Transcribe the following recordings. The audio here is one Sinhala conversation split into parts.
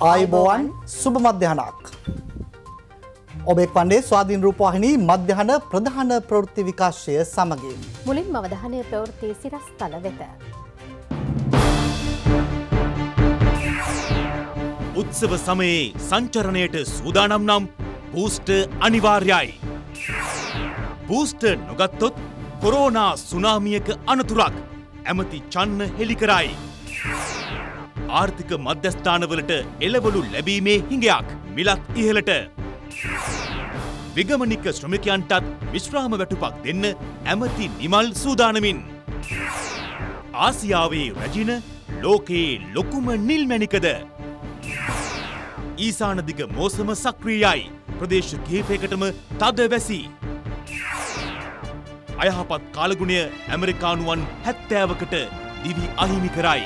ආයිබෝවන් සුබ මධ්‍යහනක්. ඔබෙක් වන්නේ ස්වාධීන් රූපවාහිනී මධ්‍යහන ප්‍රධාන ප්‍රවෘත්ති විකාශය සමගින්. මුලින් මවධානය ප්‍රවෘත්තිය සිරස් තල වෙත. උත්සව සමයේ සංචරණයට සූදානම් නම් බූස්ට අනිවාර්යයි. බූස්ට නොගත්තොත් කොරෝනා සුනාමියක අනතුරක් ඇමති චන්න හෙළිකරයි. ආර්ථික මධ්‍යස්ථානවලට එළවලු ලැබීමේ හිඟයක් මිලක් ඉහළට. විගමනික ශ්‍රමිකයන්ටත් විශ්‍රාම වැටුපක් දෙන්න ඇමති නිමල් සූදානමින්. ආසියාවේ රජින ලෝකයේ ලොකුම නිල්මැණිකද. ඊසානදිග මෝසම සක්‍රියයි ප්‍රදේශ කිහිපයකටම තද වැසි. අයහපත් කාලගුණය ඇමරිකානුවන් හැත්තෑවකට දිවි අහිමි කරයි.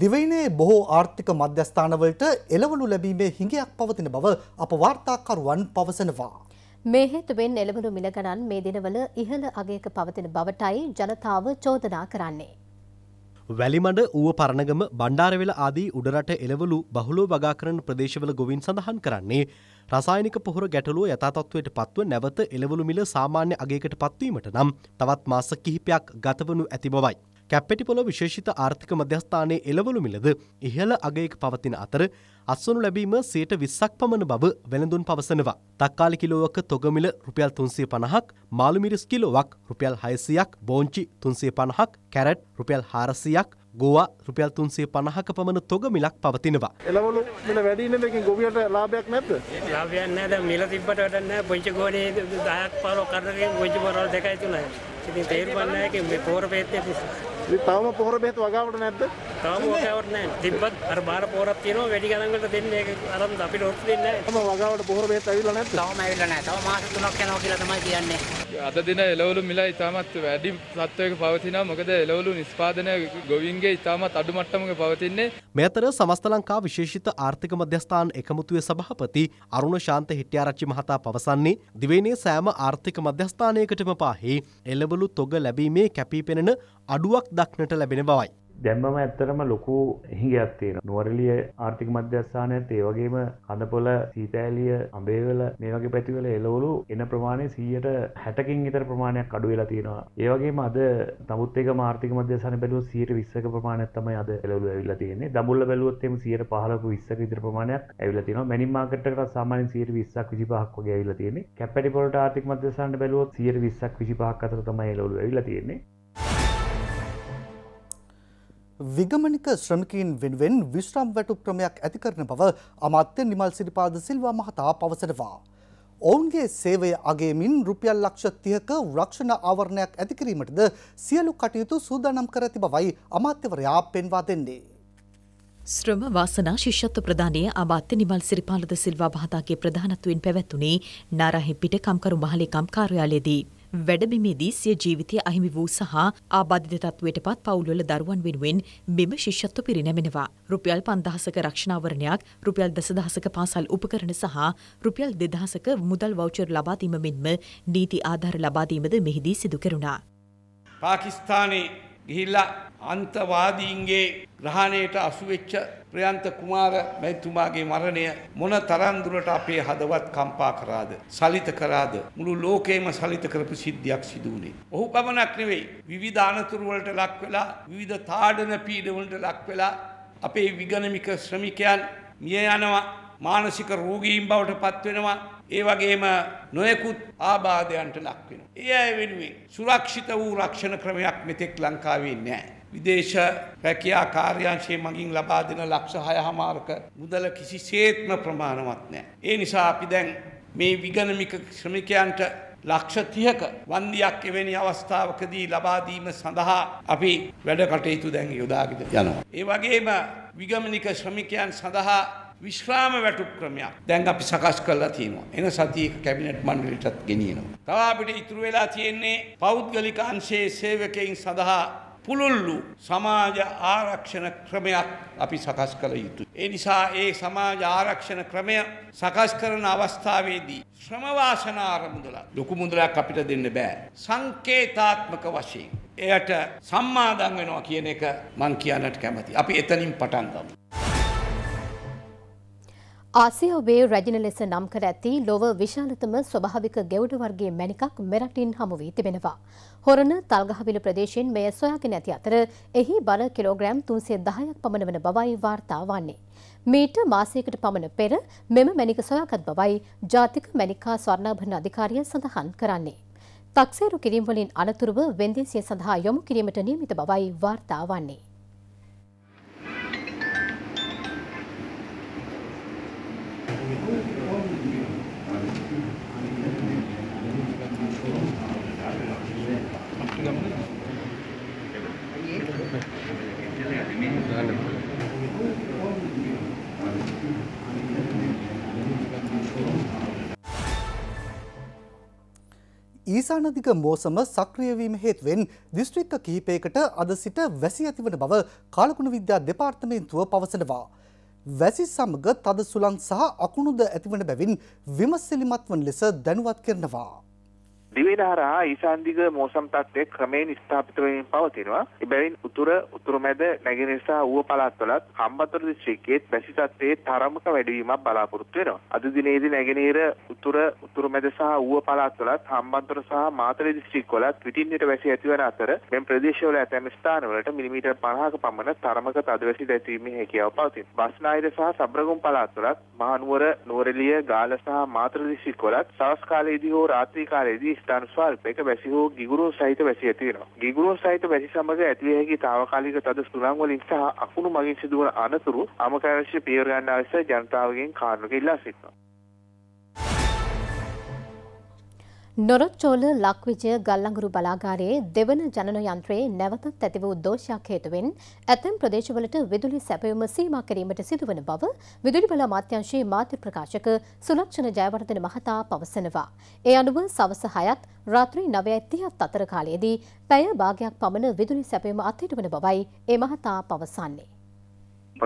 දිවයිනේ බොහෝ ආර්ථික මධ්‍යස්ථානවලට එළවලු ලැබීමේ හිඟයක් පවතින බව අප වාර්තාකරුවන් පවසනවා. මේ හේතුවෙන් එළවලු මිල ගණන් මේ දිනවල ඉහළ අගයක පවතින බවටයි ජනතාව චෝදනා කරන්නේ. වැලිමඩ ඌව පරණගම බණ්ඩාරවෙල ආදී උඩරට එළවලු බහුලෝ වගා කරන ප්‍රදේශවල ගොවින් සඳහන් කරන්නේ රසායනික පොහොර ගැටලුව යථාතත්වයට පත්ව නැවත එළවලු මිල සාමාන්‍ය අගයකට පත්වීමට නම් තවත් මාස කිහිපයක් ගතවනු ඇති බවයි. කැප්පෙටිපොළ විශේෂිත ආර්ථික මධ්‍යස්ථානයේ එළවලු මිලද ඉහළ අගයක පවතින අතර අස්වනු ලැබීම සයට විස්සක් පමණ බව වෙළඳුන් පවසනවා. තක්කාලි කිලෝවක තොගමිල රුපියල් තුන්සේ පණහක් මාළුමිරිස් කිලෝවක් රුපියල් හයසියක් බෝංචි තුන්සේ පණහක් කැරට් රුපියල් හාරසියක් ගෝවා රුපියල් තුන්සේ පණහක පමණ තොග මිලක් පවතිනවා. එළවලු මිල වැඩි ඉන්න දෙකින් ගොවියට ලාභයක් නැද්ද? ලාභයක් නැහැ. දැන් මිල තිබ්බට වැඩක් නැහැ. පොන්චි ගෝනේ 10ක් පාරව කරගෙන පොන්චි පාරවල් දෙකයි තුනයි. ඉතින් තේරුම් ගන්න නැහැ කි මේ පොර පෙත්තේ ඉතින් තවම පොහොර බෙහෙත් වගාවට නැද්ද? තාමෝකවට නෑ තිබ්බත් අර බාර පෝරක් තියෙනවා වැඩි ගණන්කට දෙන්නේ ඒක අරන් අපිට ඔත්තු දෙන්නේ නෑ තම වගාවට පොහොර බෙහෙත් ඇවිල්ලා නැත්ද තාම ඇවිල්ලා නෑ තව මාස 3ක් යනවා කියලා තමයි කියන්නේ අද දින එළවලු මිල ඉතාමත් වැඩි තත්ත්වයක පවතිනවා මොකද එළවලු නිෂ්පාදනය ගොවීන්ගේ ඉතාමත් අඩු මට්ටමක පවතින්නේ මේ අතර සමස්ත ලංකා විශේෂිත ආර්ථික මධ්‍යස්ථාන එකමුතුවේ සභාපති අරුණ ශාන්ත හිටියාරච්චි මහතා පවසන්නේ දිවයිනේ සෑම ආර්ථික මධ්‍යස්ථානයකටම පාහේ එළවලු තොග ලැබීමේ කැපී පෙනෙන අඩුවක් දක්නට ලැබෙන බවයි දැම්මම ඇත්තරම ලොකු හිගත්තේන නුවරලිය ආර්ථික මධ්‍යස්ථානයත් ඒවගේම කඳපොල සීතෑලිය අඹේවල මේ වගේ පැතිවල එලවලු එන ප්‍රමාණය සීයට හැටකින් ඉතර ප්‍රමාණයක් අඩු වෙලා තියෙනවා ඒවගේම අද තමුත්තේ මාර්ථික මධ්‍යසාන බැලූ සියට විස්සක ප්‍රමාණයක් තමයි අද එලවලු ඇවිල්ලා තියෙන්නේ දඹුල්ල බැලුවොත්තෙම සියට පහලක විස්සක ඉතර ප්‍රමාණයක් ඇවිල්ලා තියෙනවා මැනිම් මාකට් එකට සාමාන්‍යයෙන් සියට විස්සක් විසිපහක් වගේ ඇවිල්ලා තියෙන්නේ කැප්පැටි පොළට ආර්ථික මධ්‍යස්ථානට බැලුවොත් සියට විස්සක් විසිපහක් අතර තමයි එලවලු ඇවිල්ලා තියෙන්නේ විගමනික ශ්‍රමිකීන් වෙනුවෙන් විශ්‍රම් වැටු ක්‍රමයක් ඇති කරන බව අමාත්‍ය නිමල් සිරිපාද සිල්වා මහතා පවසනවා. ඔවුන්ගේ සේවය අගේමින් රුපියල් ලක්ෂ තියක රක්ෂණ ආවරණයක් ඇතිකිරීමටද සියලු කටයුතු සූදානම් කර ඇති බවයි අමාත්‍යවරයා පෙන්වා දෙන්නේ. ශ්‍රම වාසනා ශිෂ්‍යත්ව ප්‍රධානය අමාත්‍ය නිමල් සිරිපාලද සිල්වා මහතාගේ ප්‍රධානත්වයෙන් පැවැත්වුණේ නාරහෙපිට කම්කරු මහලේ කම් කාර්යාලයේදී. වැඩබිමේදී සිය ජීවිතය අහිමි වූ සහ ආබාධිත තත්වයට පත් පවුල්වල දරුවන් වෙනුවෙන් මෙම ශිෂ්‍යත්ව පිරිනැමෙනවා. රුපියල් පන්දහසක රක්ෂණාවරණයක් රුපියල් දසදහසක පාසල් උපකරණ සහ රුපියල් දෙදහසක මුදල් වෞචර් ලබාදීම මෙන්ම නීති ආධාර ලබාදීමද මෙහිදී සිදු කරුණා. පාකිස්ථානයේ ගිහිල්ලා අන්තවාදීන්ගේ ග්‍රහණයට අසුවෙච්ච ප්‍රයන්ත කුමාර මැතිතුමාගේ මරණය මොන තරම් දුරට අපේ හදවත් කම්පා කරාද සලිත කරාද මුළු ලෝකෙම සලිත කරපු සිද්ධියක් සිදු වුණේ. ඔහු පමණක් නෙවෙයි විවිධ අනතුරු වලට ලක් වෙලා විවිධ තාඩන පීඩවලට ලක් වෙලා අපේ විගණනික ශ්‍රමිකයන් මිය යනවා මානසික රෝගීන් බවට පත් වෙනවා ඒ වගේම නොයෙකුත් ආබාධයන්ට ලක් වෙනවා. ඒ අය වෙනුවෙන් සුරක්ෂිත වූ රක්ෂණ ක්‍රමයක් මෙතෙක් ලංකාවේ නැහැ. විදේශ රැකියා කාර්යාංශයේ මගින් ලබා දෙන ලක්ෂ 6 මුදල කිසිසේත්ම ප්‍රමාණවත් නැහැ. ඒ නිසා අපි දැන් මේ විගණනික ශ්‍රමිකයන්ට ලක්ෂ 30ක වන්දියක් එවැනි අවස්ථාවකදී ලබා දීම සඳහා අපි වැඩ කටයුතු දැන් යොදාගෙන යනවා. ඒ වගේම විගමනික ශ්‍රමිකයන් සඳහා විශ්‍රාම වැටුප් ක්‍රමයක් දැන් අපි සකස් කරලා තියෙනවා. එන සතියේ කැබිනට් මණ්ඩලයටත් ගෙනියනවා. තව අපිට ඉතුරු වෙලා තියෙන්නේ පෞද්ගලික අංශයේ සේවකයන් සඳහා පුළුල්ලු සමාජ ආරක්ෂණ ක්‍රමයක් අපි සකස් කළ යුතුයි. ඒ නිසා ඒ සමාජ ආරක්ෂණ ක්‍රමය සකස් කරන අවස්ථාවේදී ශ්‍රම වාසනා ආරමුදලක් ලොකු මුදලක් අපිට දෙන්න බෑ. සංකේතාත්මක වශයෙන් එයට සම්මාදම් වෙනවා කියන එක මම කියන්නට කැමතියි. අපි එතනින් පටන් ගමු. ආසිය ඔබේ රැජින ලෙස නම් කර ඇති ලොව විශාලතම ස්වභාවික ගෙවුඩ වර්ගයේ මැණිකක් මෙරටින් හමු වී තිබෙනවා. හොරණ තල්ගහවිල ප්‍රදේශයෙන් මෙය සොයාගෙන ඇති අතර එහි බර කිලෝග්‍රෑම් 310ක් පමණ වන බවයි වාර්තා වන්නේ. මීට මාසයකට පමණ පෙර මෙම මැණික සොයාගත් බවයි ජාතික මැණිකා ස්වර්ණාභරණ අධිකාරිය සඳහන් කරන්නේ. තක්සේරු කිරීම් වලින් අනතුරුව වෙන්දේසිය සඳහා යොමු කිරීමට නියමිත බවයි වාර්තා වන්නේ. ඊසානදිග මෝසම සක්‍රියවීම හේතුවෙන් දිස්ත්‍රික්ක කිහිපයකට අද සිට වැසි ඇතිවන බව කාලකුණ විද්‍යා දෙපාර්තමේන්තුව පවසනවා. වැසි සමග තද සුළං සහ අකුණුද ඇතිවන බැවින් විමස්සලිමත් වන ලෙස දැනුවත් කරනවා. දිවයිනහරහා ඊශාන්දිග මෝසම් තත්ත්වය ක්‍රමයෙන් ස්ථාපිත වෙමින් පවතිනවා. එබැවින් උතුර, උතුරුමැද, නැගෙනහිර සහ ඌව පළාත්වලත් හම්බන්තොට දිස්ත්‍රික්කයේ වැසි තත්ත්වයේ තරමක වැඩිවීමක් බලාපොරොත්තු වෙනවා. අද දිනේදී නැගෙනහිර, උතුර, උතුරුමැද සහ ඌව පළාත්වලත් හම්බන්තොට සහ මාතලේ දිස්ත්‍රික්කවලත් විටින් විට වැසි ඇතිවන අතර මෙම ප්‍රදේශවල ඇතැම් ස්ථානවලට මිලිමීටර් 50ක පමණ තරමක තදවැසි දැතිවීමේ හැකියාව පවතින. බස්නාහිර සහ සබරගම් පළාත්වලත් මහනුවර, නුවරඑළිය, ගාල්ල සහ මාතලේ දිස්ත්‍රික්කවලත් සවස් කාලයේදී හෝ රාත්‍රී කාලයේදී ස්ථාන ස්වල්ප එක වැසි හෝ ගිගුරුන් සහිත වැසි ඇතිවෙනවා. ගිගුරුන් සහිත වැසි සමග ඇතිවිය හැකි తాවකාලික තද සුළං වලින් සහ අකුණු මගින් සිදුවන අනතුරු අමකාරශීලී පියවර ගන්න අවශ්‍ය ජනතාවගෙන් කාරුණිකව ඉල්ලා සිටිනවා. නොරොච්චෝල ලක්විජය ගල්ලඟුරු බලාගාරයේ දෙවන ජනන යන්ත්‍රයේ නැවතත් ඇති වූ දෝෂයක් හේතුවෙන් ඇතැම් ප්‍රදේශවලට විදුලි සැපයුම සීමා කිරීමට සිදුවන බව විදුලි බල අමාත්‍යංශයේ මාධ්‍ය ප්‍රකාශක සුලක්ෂණ ජයවර්ධන මහතා පවසනවා. ඒ අනුව සවස 6ත් රාත්‍රී 9:30ත් අතර කාලයේදී පැය භාගයක් පමණ විදුලි සැපයුම අත්හිටුවන බවයි ඒ මහතා පවසන්නේ.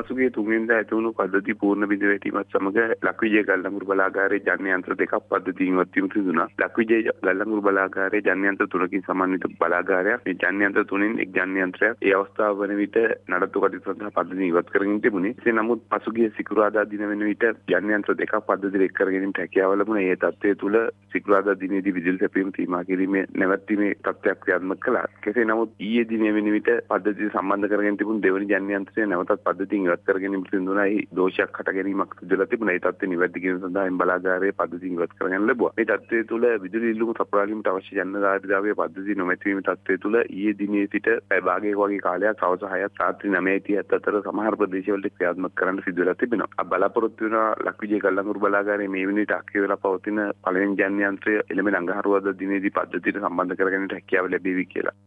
පසුගේ තුන්ෙන්ද ඇතිවුණු පද්ධති පූර්ණ බිඳ වැටීමත් සමඟ ලක්විජය ගල්ලඟුරු බලාගාරයේ ජනයන්ත්‍ර දෙකක් පද්ධතිීන්වත් විමති දුනා ලක්විජය ගල්ලඟුරු බලාගාරයේ ජනයන්ත්‍ර තුනකින් සමන්විත බලාගාරයක් මේ ජනයන්ත්‍ර තුනෙන් එක් ජනයන්ත්‍රයක් ඒ අවස්ථාව වන විට නඩත්තු කටයුතු සඳහා පද්ධති ඉවත් කරගෙන තිබුණේ එසේ නමුත් පසුගිය සිකුරාදා දින වෙන විට ජනයන්ත්‍ර දෙකක් පද්ධති වෙක් කර ගැනීමට හැකියාව ලැබුණා ඒ තත්ත්වය තුළ සිකුරාදා දිනේදී විදුලි සැපයීම සීමා කිරීමේ නැවැත්ීමේ තත්ත්වයක් ක්‍රියාත්මක කළා කෙසේ නමුත් ඊයේ දින වෙන විට පද්ධතිය සම්බන්ධ කරගෙන තිබුණු දෙවනි ජනයන්ත්‍රය නැවතත් පද්ධති විසින් ඉවත් කර ගැනීමට සිදුනායි දෝෂයක් හට ගැනීමක් සිදුලා තිබුණා. ඒ තත්ත්වය නිවැරදි කිරීම සඳහා එම් බලාගාරයේ පද්ධතිය ඉවත් කරගන්න ලැබුවා. මේ තත්ත්වය තුළ විදුලි ඉල්ලුම සපුරාලීමට අවශ්‍ය ජනදායකතාවයේ පද්ධතිය නොමැති වීම තත්ත්වය තුළ ඊයේ දිනේ සිට පැය භාගයක වගේ කාලයක් සවස 6ත් රාත්‍රී 9:30ත් අතර සමහර ප්‍රදේශවලට ක්‍රියාත්මක කරන්න සිදුවලා තිබෙනවා. අප බලාපොරොත්තු වෙන ලක්විජය කල්ලංගුරු බලාගාරයේ මේ වෙනිට අක්කේ වෙලා පවතින පළවෙනි ජනයන්ත්‍රය එළඹෙන අඟහරුවාදා දිනේදී පද්ධතියට සම්බන්ධ කරගන්නට හැකියාව ලැබේවි කියලා.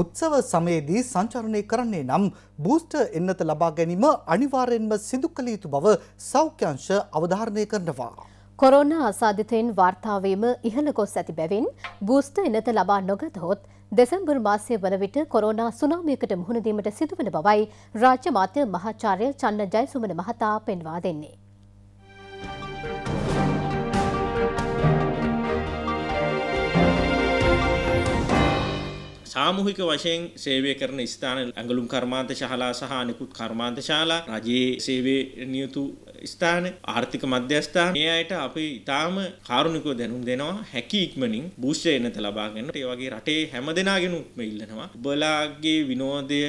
උත්සව සමයේදී සංචරණය කරන්නේ නම් බූස්ටර් එන්නත ලබා ගැනීම අනිවාර්යෙන්ම සිදු කළ යුතු බව සෞඛ්‍යංශ අවධාරණය කරනවා. කොරෝනා අසාධිතයෙන් වාර්තාවීම ඉහළ ගොස් ඇති බැවින් බූස්ටර් එන්නත ලබා නොගතහොත් දෙසැම්බර් මාසය වන විට කොරෝනා සුනාමියකට මුහුණ දීමට සිදුවන බවයි රාජ්‍ය මාධ්‍ය මහාචාර්ය චන්න ජයසුමන මහතා පෙන්වා දෙන්නේ. සාමූහික වශයෙන් සේවය කරන ස්ථාන ඇඟලුම් කර්මාන්ත ශාලා සහ අනිකුත් කර්මාන්ත ශාලා රජයේ සේවය නියුතු ස්ථාන ආර්ථික මධ්‍යස්ථාන ඒ අයට අපි ඉතාම කාරුණිකව දැනුම් දෙනවා හැකි ඉක්මනින් බූස්ටර් එනත ලබා ගන්නට ඒ වගේ රටේ හැම දෙනාගෙනුත්ම ඉල්ලනවා ඔබලාගේ විනෝදය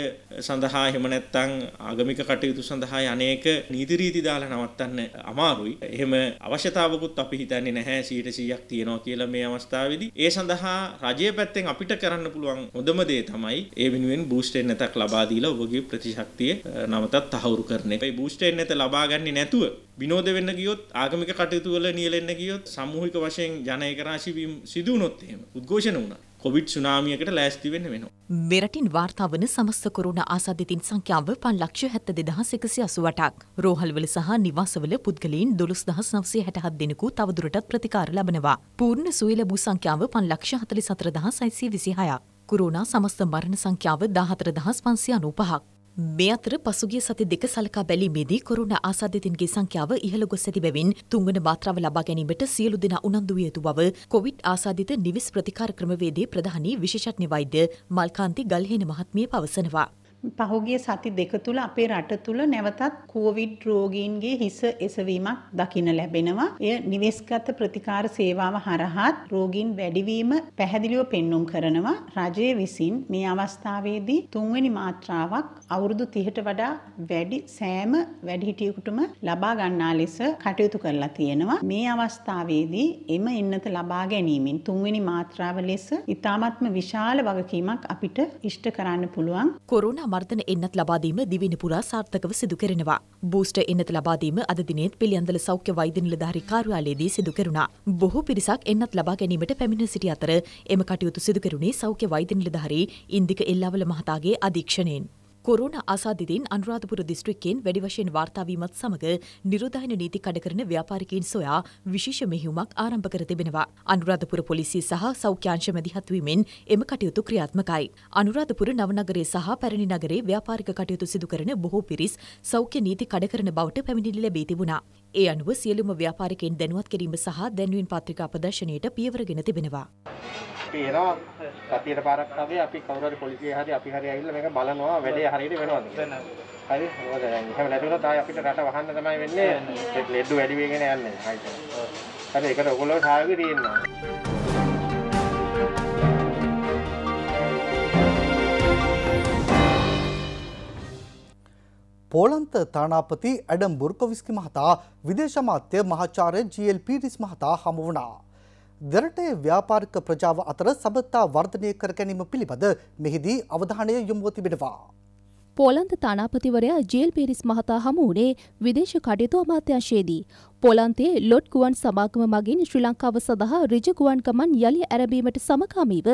සඳහා එහෙම නැත්නම් ආගමික කටයුතු සඳහා අනේක නීති රීති දාලා නවත්තන්න අමාරුයි එහෙම අවශ්‍යතාවකුත් අපි හිතන්නේ නැහැ 100ක් තියෙනවා කියලා මේ අවස්ථාවේදී ඒ සඳහා රජයේ පැත්තෙන් අපිට කරන්න පුළුවන් හොඳම දේ තමයි ඒ වෙනුවෙන් බූස්ටර් එනතක් ලබා දීලා ඔබගේ ප්‍රතිශක්තිය නවතත් තහවුරු කරන එක. ඒ බූස්ටර් එනත ලබා ගන්නේ නැතුව නැතුව විනෝද වෙන්න ගියොත් ආගමික කටයුතු වල නියැලෙන්න ගියොත් සමූහික වශයෙන් ජන ඒකරාශී වීම සිදු වුණොත් එහෙම උද්ඝෝෂණ වුණා. කොවිඩ් සුනාමියකට ලෑස්ති වෙන්න වෙනවා. මෙරටින් වාර්තා වන සමස්ත කොරෝනා ආසාදිතින් සංඛ්‍යාව 572188ක්. රෝහල්වල සහ නිවාසවල පුද්ගලයන් 12967 දෙනෙකු තවදුරටත් ප්‍රතිකාර ලබනවා. පූර්ණ සුවය ලැබූ සංඛ්‍යාව 544626ක්. කොරෝනා සමස්ත මරණ සංඛ්‍යාව 14595ක්. මේ අතර පසුගිය සති දෙක සලකා බැලීමේදී කොරුණ ආසාදිතින්ගේ සංඛ්‍යාව ඉහළ ගොස් ඇති බැවින් තුන්වන මාත්‍රාව ලබා ගැනීමට සියලු දෙනා උනන්දු විය යුතු බව කොවිඩ් ආසාදිත නිවිස් ප්‍රතිකාර ක්‍රමවේදයේ ප්‍රධානී විශේෂඥ වෛද්‍ය මල්කාන්ති ගල්හේන මහත්මිය පවසනවා. පහුගිය සති දෙක තුල අපේ රට තුල නැවතත් කෝවිඩ් රෝගීන්ගේ හිස එසවීමක් දකින්න ලැබෙනවා. එය නිවෙස්ගත ප්‍රතිකාර සේවාව හරහාත් රෝගීන් වැඩිවීම පැහැදිලිව පෙන්눔 කරනවා. රජය විසින් මේ අවස්ථාවේදී තුන්වෙනි මාත්‍රාවක් අවුරුදු 30ට වඩා වැඩි සෑම වැඩිහිටියෙකුටම ලබා ගන්නා ලෙස කටයුතු කරලා තියෙනවා. මේ අවස්ථාවේදී එම එන්නත ලබා ගැනීමෙන් තුන්වෙනි මාත්‍රාව ලෙස ඉතාමත්ම විශාල වගකීමක් අපිට ඉෂ්ට කරන්න පුළුවන්. කොරුණ මර්ධන එන්නත් ලබාදීම දිවින පුරා සාර්ථකව සිදු කරනවා. බූස්ට එන්නත ලබාදීම අද දිනේත් පිළියන්දල සෞඛ්‍ය වෛද්‍ය නිලධාරි කාර්යාලයේදී සිදු කරුණා. බොහෝ පිරිසක් එන්නත් ලබා ගැනීමට පැමිණ සිටි අතර එම කටයුතු සිදු කරුණේ සෞඛ්‍ය වෛද්‍ය නිලධාරී ඉන්දික එල්ලාවල මහතාගේ අධීක්ෂණයෙන්. කොරුණ අසාධිතීන් අනුරාධපුර දිස්ත්‍රික්කයෙන් වැඩි වශයෙන් වාර්තාාවීමත් සමඟ නිරුදායන නීති කඩකරන ව්‍යාපාරිකයින් සොයා විශේෂ මෙහිුමක් ආරම්භ කර තිබෙනවා. අනුරාධපුර පොලිසිය සහ සෞඛ්‍යංශ මැදිහත්වීමෙන් එම කටයුතු ක්‍රියාත්මකයි. අනුරාධපුර නවනගරේ සහ පැරණි නගරේ ව්‍යාපාරික කටයුතු සිදුකරන බොහෝ පිරිස් සෞඛ්‍ය නීති කඩකරන බවට පැමිණිලි ලැබී තිබුණා. ඒ අනුව සියලුම ව්‍යාපාරිකෙන් දැනුවත් කිරීම සහ දැන්වෙන් පත්‍රිකා ප්‍රදර්ශනයට පියවරගෙන තිබෙනවා. අපි එනවා සතියට පාරක් තමයි අපි කවුරු හරි පොලිසිය හරි අපි හරි ඇවිල්ලා මේක බලනවා වැඩේ හරියට වෙනවද කියලා. හරි මොකද දැන් එහෙම නැතුනොත් ආයි අපිට රට වහන්න තමයි වෙන්නේ. ඒ ලෙඩ වැඩි වෙගෙන යන්නේ. හරි. හරි ඒකට ඔයගොල්ලෝ සහයෝගය දෙන්න. පෝලන්ත තානාපති ඇඩම් බුර්කොවිස්කි මහතා විදේශමාත්‍ය මහාචාර්ය ජීල් පීරිස් මහතා හමුවනා. දෙරටේ ව්‍යාපාරික ප්‍රජාව අතර සබතා වර්ධනය කර ගැනීම පිළිබඳ මෙහිදී අවධානය යොමුව තිබෙනවා. පෝලන්ත තානාපතිවරයා ජේල් පිරිස් මහතා හමුවනේ විදේශ කටයුතු අමාත්‍යංශයේදී. පෝලන්තේ ලොඩ් ගුවන් සමාගම මගින් ශ්‍රී ලංකාව සඳහා ඍජු ගුවන් ගමන් යළි ඇරඹීමට සමකාමීව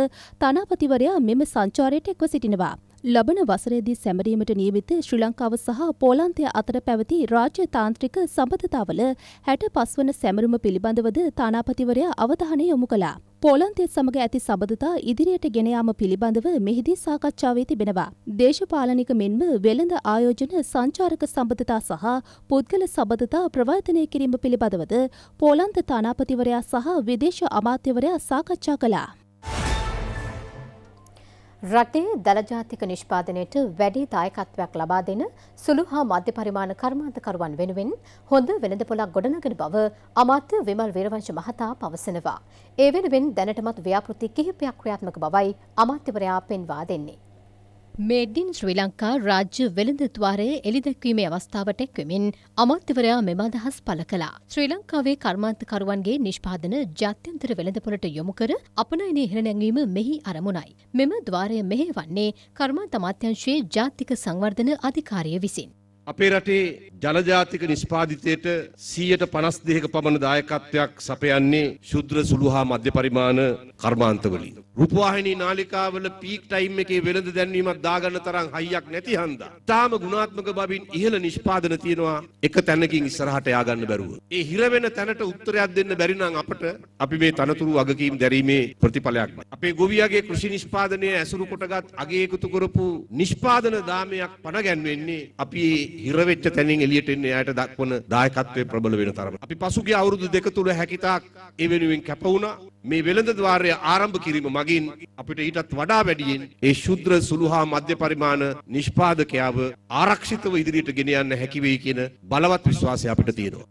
තානාපතිවරයා මෙම සංචාරයට එක්ව සිටිනවා. ලබන වසරේදී සැමරීමට නියමිත ශ්‍රී ලංකාව සහ පෝලන්තය අතර පැවති රාජ්‍ය තාන්ත්‍රික සබඳතාවල හැට පස්වන සැමරුම පිළිබඳවද තානාපතිවරයා අවධානය යොමු කළා. පෝලන්තය සමඟ ඇති සබඳතා ඉදිරියට ගෙනයාම පිළිබඳව මෙහිදී සාකච්ඡාවේ තිබෙනවා. දේශපාලනික මෙන්ම වෙළඳ ආයෝජන සංචාරක සබඳතා සහ පුද්ගල සබඳතා ප්‍රවර්තනය කිරීම පිළිබඳවද පෝලන්ත තානාපතිවරයා සහ විදේශ අමාත්‍යවරයා සාකච්ඡා කළා. රටේ දළජාතික නිෂ්පාදනයට වැඩි දායකත්වයක් ලබා දෙන සුළු හා මධ්‍ය පරිමාණ කර්මාන්තකරුවන් වෙනුවෙන් හොඳ වෙළඳ පොළක් ගොඩනගන බව අමාත්‍ය විමල් වීරවංශ මහතා පවසනවා. ඒ වෙනුවෙන් දැනටමත් ව්‍යාපෘති කිහිපයක් ක්‍රියාත්මක බවයි අමාත්‍යවරයා පෙන්වා දෙන්නේ. මේඩින් ශ්‍රී ලංකා රාජ්‍ය වෙළඳත්වාරයේ එළිදැක්වීමේ අවස්ථාවට එක්වමින් අමාත්‍යවරයා මෙම අදහස් පළ කළා. ශ්‍රී ලංකාවේ කර්මාන්තකරුවන්ගේ නිෂ්පාදන ජාත්‍යන්තර වෙළඳපොළට යොමු කර අපනයනය හිරණැන්වීම මෙහි අරමුණයි. මෙම ద్వාරය මෙහෙවන්නේ කර්මාන්ත අමාත්‍යංශයේ ජාතික සංවර්ධන අධිකාරිය විසින්. අපේ රටේ ජලජාතික නිෂ්පාදිතයට සීයට පනස් දෙහක පමණ දායකත්වයක් සපයන්නේ ශුද්‍ර සුළු හා මධ්‍ය පරිමාණ කර්මාන්තවලින්. රූපවාහිනී නාලිකාවල පීක් ටයිම් එකේ වෙළඳ දැන්වීමක් දාගන්න තරම් හයියක් නැති හන්දා. තාම ගුණාත්මක බවින් ඉහළ නිෂ්පාදන තියෙනවා. එක තැනකින් ඉස්සරහට ය아가න්න බැරුව. ඒ හිර වෙන තැනට උත්තරයක් දෙන්න බැරි නම් අපට අපි මේ තනතුරු වගකීම් දැරීමේ ප්‍රතිඵලයක්. අපේ ගොවියාගේ කෘෂි නිෂ්පාදනයේ ඇසුරු කොටගත් අගේ එකතු කරපු නිෂ්පාදන දාමයක් පණ ගැන්වෙන්නේ අපි හිර වෙච්ච තැනින් එළියට එන්න යායට දක්වන දායකත්වයේ ප්‍රබල වෙන තරම. අපි පසුගිය අවුරුදු දෙක තුල හැකිතාක් ඒ වෙනුවෙන් කැප වුණා. මේ වෙළඳ ద్వාරය ආරම්භ කිරීම මගින් අපිට ඊටත් වඩා වැඩියෙන් ඒ ශුද්‍ර සුළු හා මධ්‍ය පරිමාණ නිෂ්පාදකයාව ආරක්ෂිතව ඉදිරියට ගෙන යන්න හැකි වෙයි කියන බලවත් විශ්වාසය අපිට තියෙනවා.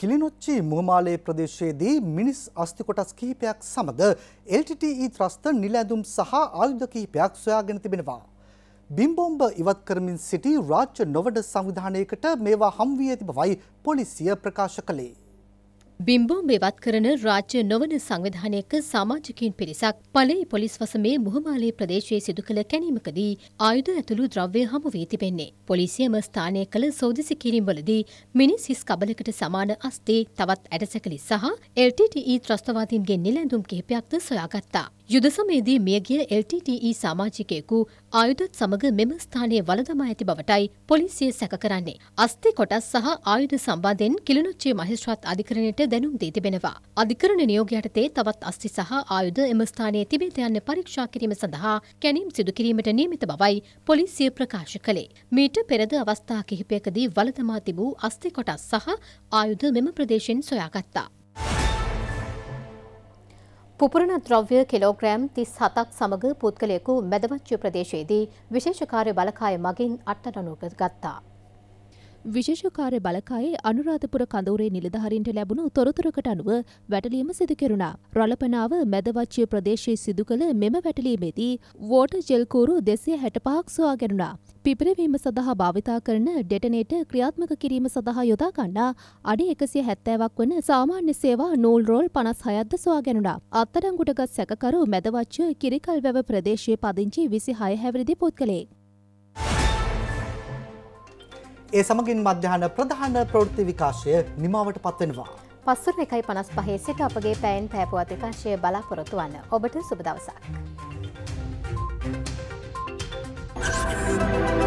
කිලිනොච්චි මුහමාලේ ප්‍රදේශයේදී මිනිස් අස්ති කොටස් කිහිපයක් සමග LTTE ත්‍රස්ත නිලැඳුම් සහ ආයුධ කිහිපයක් සොයාගෙන තිබෙනවා. බිම්බෝම්බ ඉවත් කරමින් සිටි රාජ්‍ය නොවඩ සංවිධානයකට මේවා හම්විය තිබවයි පොලිසිය ප්‍රකාශ කළේ. බිම්බෝම් බේවත් කරන රාජ්‍ය නොවන සංවිධානයක සමාජිකින් පිරිසක් පලේ පොලිස් වසමේ මුහමාලේ ප්‍රදේශයේ සිදු කළ කැනීමකදී ආයුධ ඇතුළු ද්‍රව්‍ය හමු වී තිබෙන්නේ. පොලිසියම ස්ථානය කළ සෝදිසි කිරීම්වලදී මිනිස් හිස් කබලකට සමාන අස්තේ තවත් ඇටසැකලි සහ LTTE ත්‍රස්තවාදීන්ගේ නිලැඳුම් කිහිපයක්ද සොයාගත්තා. යුද සමයේදී මියගිය LTTE සමාජිකයෙකු ආයුධත් සමග මෙම ස්ථානයේ වළදමා ඇති බවටයි පොලිසිය සැක කරන්නේ. අස්ති කොටස් සහ ආයුධ සම්බන්ධයෙන් කිලිනොච්චේ මහේස්ත්‍රාත් අධිකරණයට දැනුම් දී තිබෙනවා. අධිකරණ නියෝග යටතේ තවත් අස්ති සහ ආයුධ එම ස්ථානයේ තිබේද යන්න පරීක්ෂා කිරීම සඳහා කැණීම් සිදු කිරීමට නියමිත බවයි පොලිසිය ප්‍රකාශ කළේ. මීට පෙරද අවස්ථා කිහිපයකදී වළදමා තිබූ අස්ති කොටස් සහ ආයුධ මෙම ප්‍රදේශයෙන් සොයාගත්තා. පුපුරණ ද්‍රව්‍ය කිලෝග්‍රෑම් 37ක් සමග පුද්ගලයෙකු මැදවච්චු ප්‍රදේශයේදී විශේෂ කාර්ය බලකාය මගින් අත්අඩංගුවට ගත්තා. විශේෂකාරය බලකායේ අනුරාධපුර කඳවුරේ නිලධහරින්ට ලැබුණු තොරතුරකට අනුව වැටලීම සිදු කෙරුණා. රලපනාව මැදවච්චය ප්‍රදේශයේ සිදු කළ මෙම වැටලීමේදී වෝට ජෙල්කූරු දෙසේ හැටපහක් සොවා ගැනුණා. පිපිරවීම සඳහා භාවිතා කරන ඩෙටනේට ක්‍රියාත්මක කිරීම සඳහා යොදා ගන්නා අඩි එකසිය හැත්තෑවක් වන සාමාන්‍ය සේවා නූල් රෝල් පනස් හයද්ද සොවා ගැනුණා. අත්තරංගුටගත් සැකකරු මැදවච්ච කිරිකල්වැව ප්‍රදේශයේ පදිංචි විසි හය හැවිරිදි පුද්ගලෙක්. ඒ සමගින් මධ්‍යහන ප්‍රධාන ප්‍රවෘත්ති විකාශය නිමාවට පත්වෙනවා. පස්සුර එකයි පනස් පහේ සිට අපගේ පැයින් පැපුවත් විකාශය බලාපොරොතු වන්න ඔබට සුබදවසක්. Thank you.